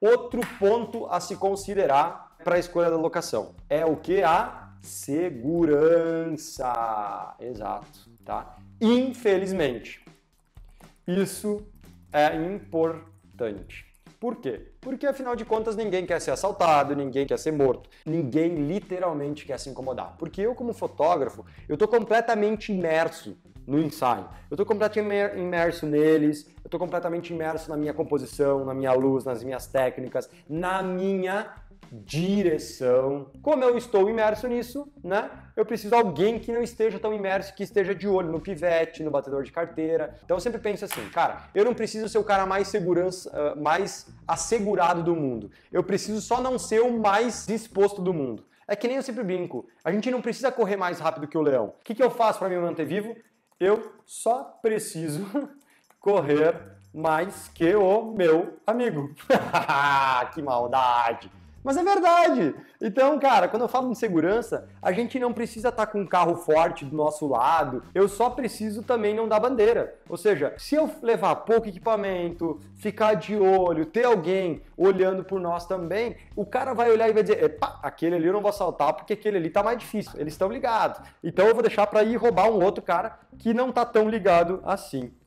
Outro ponto a se considerar para a escolha da locação é o que a segurança. Exato, tá? Infelizmente, isso é importante. Por quê? Porque afinal de contas ninguém quer ser assaltado, ninguém quer ser morto, ninguém literalmente quer se incomodar. Porque eu como fotógrafo, eu tô completamente imerso no ensaio. Eu estou completamente imerso neles, eu estou completamente imerso na minha composição, na minha luz, nas minhas técnicas, na minha direção. Como eu estou imerso nisso, né? Eu preciso de alguém que não esteja tão imerso, que esteja de olho no pivete, no batedor de carteira. Então eu sempre penso assim, cara, eu não preciso ser o cara mais segurança, ah, mais assegurado do mundo. Eu preciso só não ser o mais disposto do mundo. É que nem eu sempre brinco. A gente não precisa correr mais rápido que o leão. O que, que eu faço para me manter vivo? eu só preciso correr mais que o meu amigo. que maldade! Mas é verdade. Então, cara, quando eu falo de segurança, a gente não precisa estar tá com um carro forte do nosso lado. Eu só preciso também não dar bandeira. Ou seja, se eu levar pouco equipamento, ficar de olho, ter alguém olhando por nós também, o cara vai olhar e vai dizer: "Epa, aquele ali eu não vou assaltar porque aquele ali tá mais difícil". Eles estão ligados. Então eu vou deixar para ir roubar um outro cara que não tá tão ligado assim.